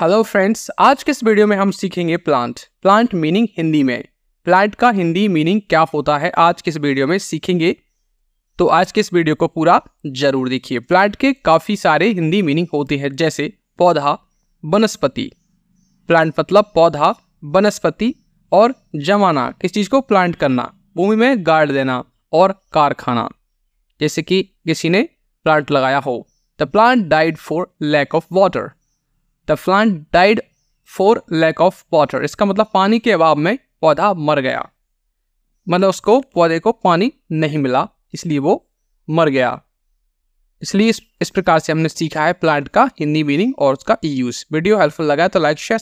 hello friends आज के इस वीडियो में हम सीखेंगे प्लांट प्लांट मीनिंग हिंदी में प्लांट का हिंदी मीनिंग क्या होता है आज के इस वीडियो में सीखेंगे तो आज के इस वीडियो को पूरा जरूर देखिए प्लांट के काफ़ी सारे हिंदी मीनिंग होते हैं जैसे पौधा वनस्पति प्लांट मतलब पौधा वनस्पति और जमाना किस चीज़ को प्लांट करना भूमि में गाड़ देना और कारखाना जैसे कि किसी ने प्लांट लगाया हो the plant died for lack of water the plant died for lack of water इसका मतलब पानी के अभाव में पौधा मर गया मतलब उसको पौधे को पानी नहीं मिला इसलिए वो मर गया इसलिए इस, इस प्रकार से हमने सीखा है प्लांट का हिंदी मीनिंग और उसका यूज वीडियो हेल्पफुल लगा तो लाइक शेयर